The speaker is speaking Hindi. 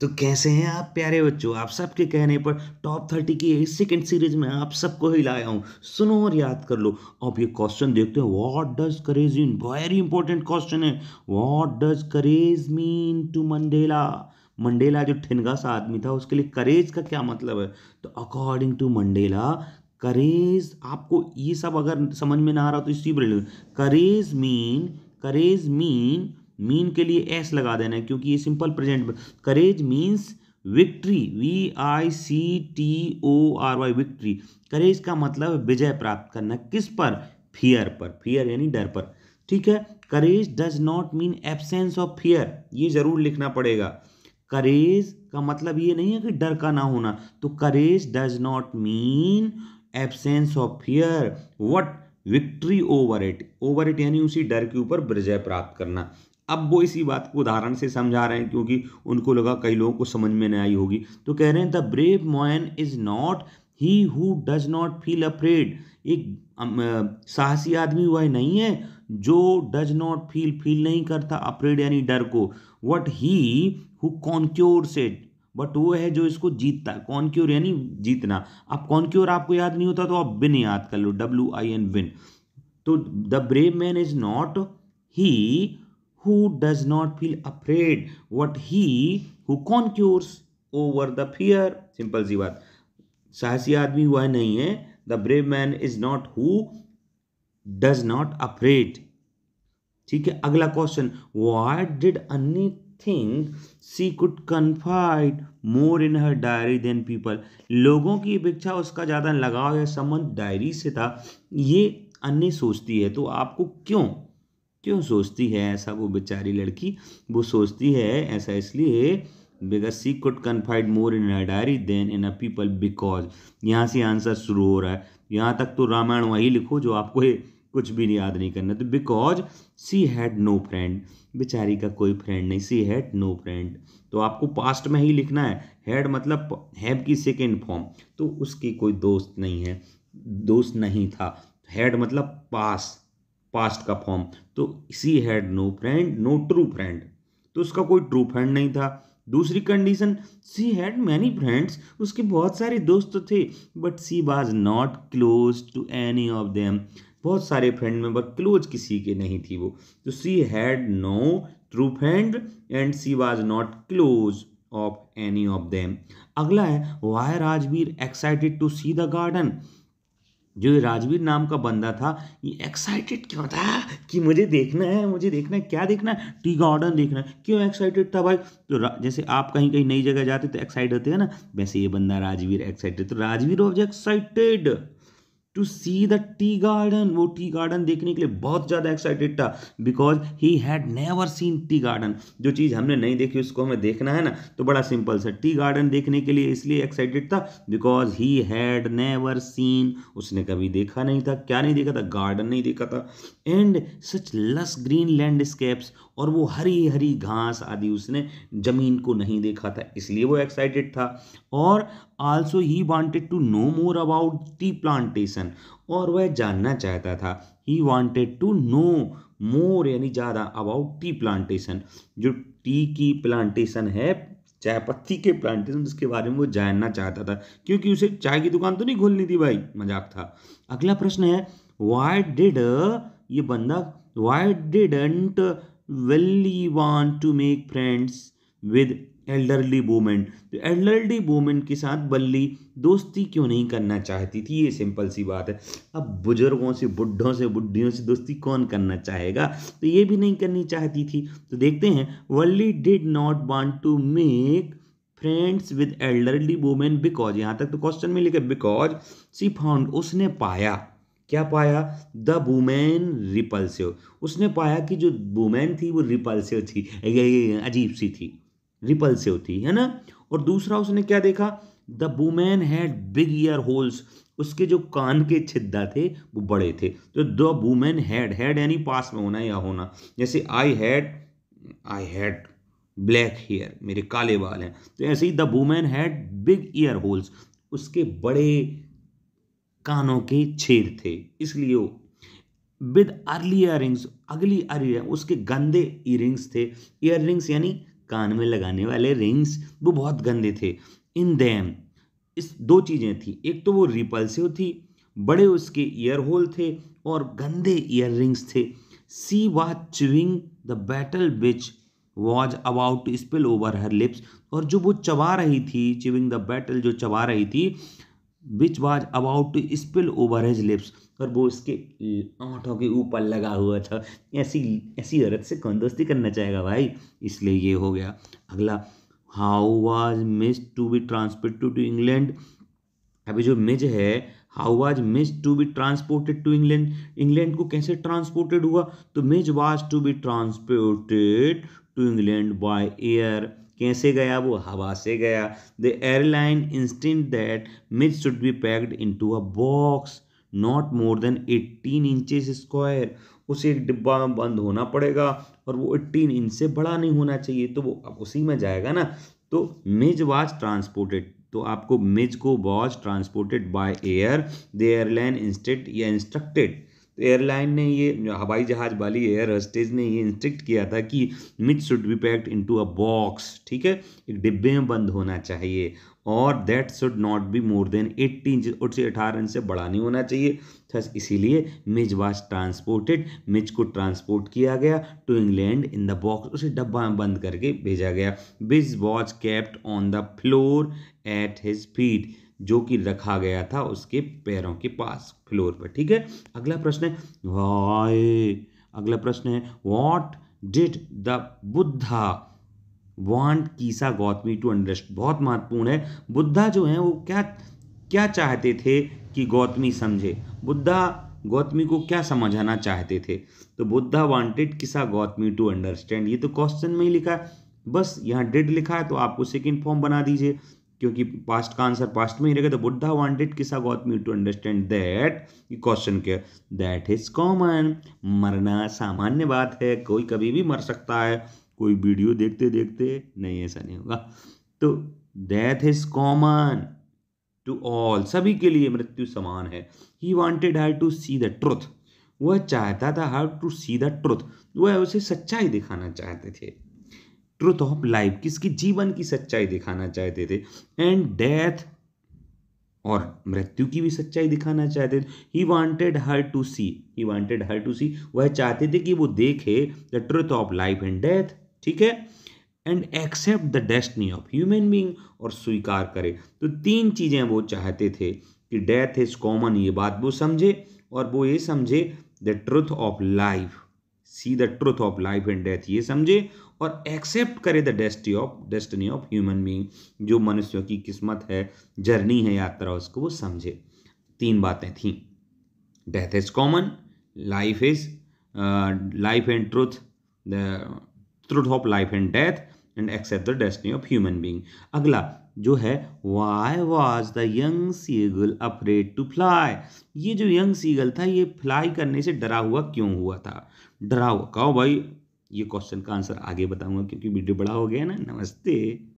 तो कैसे हैं आप प्यारे बच्चों आप सबके कहने पर टॉप थर्टी की एट सेकेंड सीरीज में आप सबको ही लाया हूँ सुनो और याद कर लो अब ये क्वेश्चन देखते हैं what does courage mean very important question है what does courage mean to Mandela Mandela जो ठिनगा सा आदमी था उसके लिए करेज का क्या मतलब है तो अकॉर्डिंग टू मंडेला करेज आपको ये सब अगर समझ में ना आ रहा तो इसी बोले courage mean courage mean mean के लिए एस लगा देना है क्योंकि ये simple present courage means victory V I C T O R Y victory courage का मतलब विजय प्राप्त करना किस पर फियर पर फियर यानी डर पर ठीक है courage does not mean absence of fear ये जरूर लिखना पड़ेगा करेज का मतलब ये नहीं है कि डर का ना होना तो courage does not mean absence of fear but victory over it over it यानी उसी डर के ऊपर विजय प्राप्त करना अब वो इसी बात को उदाहरण से समझा रहे हैं क्योंकि उनको लगा कई लोगों को समझ में नहीं आई होगी तो कह रहे हैं the brave man is not he who does not feel afraid एक साहसी आदमी वह नहीं है जो डज नॉट फील फील नहीं करता अफ्रेड यानी डर को वट ही हु कॉन्क्योर से बट वो है जो इसको जीतता है कॉन्क्योर यानी जीतना अब कॉन्क्योर आपको याद नहीं होता तो आप विन याद कर लो डब्ल्यू आई एन विन तो the brave man is not he who does not feel afraid what he who conquers over the fear सिंपल सी बात साहसी आदमी वह नहीं है the brave man is not who does not afraid ठीक है अगला question what did Anne think she could confide more in her diary then people लोगों की अपेक्षा उसका ज़्यादा लगाव या संबंध डायरी से था ये अन्य सोचती है तो आपको क्यों क्यों सोचती है ऐसा वो बेचारी लड़की वो सोचती है ऐसा इसलिए because she could confide more in a diary then in a people because यहाँ से आंसर शुरू हो रहा है यहाँ तक तो रामायण वही लिखो जो आपको कुछ भी याद नहीं करना तो because she had no friend बेचारी का कोई फ्रेंड नहीं सी हैड नो फ्रेंड तो आपको पास्ट में ही लिखना है हैड मतलब हैव की सेकेंड फॉर्म तो उसकी कोई दोस्त नहीं है दोस्त नहीं था हैड मतलब पास पास्ट का फॉर्म तो she had no friend no true friend तो उसका कोई ट्रू फ्रेंड नहीं था दूसरी condition she had many friends उसके बहुत सारे दोस्त थे but she was not close to any of them बहुत सारे फ्रेंड में बट क्लोज किसी के नहीं थी वो तो she had no true friend and she was not close of any of them अगला है why Rajvir excited to see the garden जो राजवीर नाम का बंदा था ये एक्साइटेड क्यों था कि मुझे देखना है मुझे देखना है क्या देखना है टी गार्डन देखना है क्यों एक्साइटेड था भाई तो जैसे आप कहीं कहीं नई जगह जाते तो एक्साइट होते हैं ना वैसे ये बंदा राजवीर एक्साइटेड तो Rajvir was excited to see the tea garden वो टी गार्डन देखने के लिए बहुत ज़्यादा एक्साइटेड था because he had never seen tea garden जो चीज़ हमने नहीं देखी उसको हमें देखना है ना तो बड़ा सिंपल सा टी गार्डन देखने के लिए इसलिए एक्साइटेड था because he had never seen उसने कभी देखा नहीं था क्या नहीं देखा था गार्डन नहीं देखा था एंड सच लस ग्रीन लैंडस्केप्स और वो हरी हरी घास आदि उसने ज़मीन को नहीं देखा था इसलिए वो एक्साइटेड था और also he wanted to know more about tea plantation और वह जानना चाहता था he wanted to know more यानी ज़्यादा अबाउट टी प्लांटेशन जो टी की प्लांटेशन है चाय पत्ती के प्लांटेशन उसके बारे में वो जानना चाहता था क्योंकि उसे चाय की दुकान तो नहीं खोलनी थी भाई मजाक था अगला प्रश्न है वाई डिड ये बंदा वाई डिडंट वेली want to make friends with elderly women तो एल्डरली वोमेन के साथ बल्ली दोस्ती क्यों नहीं करना चाहती थी ये सिंपल सी बात है अब बुजुर्गों से बुढ़ों से बुढ़ियों से दोस्ती कौन करना चाहेगा तो ये भी नहीं करनी चाहती थी तो देखते हैं Valli did not want to make friends with elderly women because यहाँ तक तो क्वेश्चन में लिखे बिकॉज सी फाउंड उसने पाया क्या पाया द वुमेन रिपल्सिव उसने पाया कि जो वुमेन थी वो रिपल्सिव थी अजीब सी थी रिपल्सिव थी है ना और दूसरा उसने क्या देखा the women had big ear holes उसके जो कान के छिद्दा थे वो बड़े थे तो द वुमेन हैड हैड यानी पास में होना या होना जैसे I had I had black hair मेरे काले बाल हैं तो ऐसे ही the women had big ear holes उसके बड़े कानों के छेद थे इसलिए वो with early earrings ugly early उसके गंदे रिंग्स थे रिंग्स यानी कान में लगाने वाले रिंग्स वो बहुत गंदे थे इन दैम इस दो चीज़ें थी एक तो वो रिपल्सिव थी बड़े उसके ईयर होल थे और गंदे ईयर रिंग्स थे she was chewing the betel which was about to spill over her lips और जो वो चबा रही थी चिविंग द बैटल जो चबा रही थी which was about to spill over his lips और वो उसके आँठों के ऊपर लगा हुआ था ऐसी ऐसी औरत से कौन दोस्ती करना चाहेगा भाई इसलिए ये हो गया अगला how was Mij to be transported to England अभी जो मिज है how was Mij to be transported to England England को कैसे ट्रांसपोर्टेड हुआ तो Mij was to be transported to England by air कैसे गया वो हवा से गया the airline insisted that Mij should be packed into a box not more than eighteen inches square उसे एक डिब्बा में बंद होना पड़ेगा और वो एट्टीन इंच से बड़ा नहीं होना चाहिए तो वो अब उसी में जाएगा ना तो मिज वाज ट्रांसपोर्टेड तो आपको मिज को was transported by air the airline insisted या इंस्ट्रक्टेड तो एयरलाइन ने ये हवाई जहाज वाली एयर हस्टेज ने ये इंस्ट्रिक्ट किया था कि Mij should be packed into a box ठीक है एक डिब्बे में बंद होना चाहिए और that should not be more than eighteen inch और से अठारह इंच से बड़ा नहीं होना चाहिए थस इसीलिए मिज वाज ट्रांसपोर्टेड मिज को ट्रांसपोर्ट किया गया to England in the box उसे डब्बा में बंद करके भेजा गया Mij was kept on the floor at his feet जो कि रखा गया था उसके पैरों के पास फ्लोर पर ठीक है अगला प्रश्न है वाय अगला प्रश्न है what did the Buddha want Kisa Gotami to understand बहुत महत्वपूर्ण है बुद्धा जो है वो क्या क्या चाहते थे कि गौतमी समझे बुद्धा गौतमी को क्या समझाना चाहते थे तो बुद्धा वांटेड किसा गौतमी टू अंडरस्टैंड ये तो क्वेश्चन में ही लिखा है बस यहाँ डेड लिखा है तो आपको सेकेंड फॉर्म बना दीजिए क्योंकि पास्ट का आंसर पास्ट में ही रहेगा तो Buddha wanted Kisa Gotami to understand that ये क्वेश्चन के दैट इज कॉमन मरना सामान्य बात है कोई कभी भी मर सकता है कोई वीडियो देखते देखते नहीं ऐसा नहीं होगा तो death is common to all सभी के लिए मृत्यु समान है he wanted her to see the truth वह चाहता था how to see the truth वह उसे सच्चाई दिखाना चाहते थे ट्रूथ ऑफ लाइफ किसकी जीवन की सच्चाई दिखाना चाहते थे एंड डेथ और मृत्यु की भी सच्चाई दिखाना चाहते थे he wanted her to see he wanted her to see वह चाहते थे कि वो देखे the truth of life and death ठीक है and accept the destiny of human being और स्वीकार करे तो तीन चीज़ें वो चाहते थे कि डेथ इज कॉमन ये बात वो समझे और वो ये समझे the truth of life see the truth of life and death ये समझे और एक्सेप्ट करे the destiny of destiny of human being जो मनुष्यों की किस्मत है जर्नी है यात्रा उसको वो समझे तीन बातें थी death is common life is life and truth the truth of life and death and accept the destiny of human being अगला जो है why was the young seagull afraid to fly ये जो यंग सीगल था ये फ्लाई करने से डरा हुआ क्यों हुआ था डरा हुआ कहो भाई ये क्वेश्चन का आंसर आगे बताऊंगा क्योंकि वीडियो बड़ा हो गया ना नमस्ते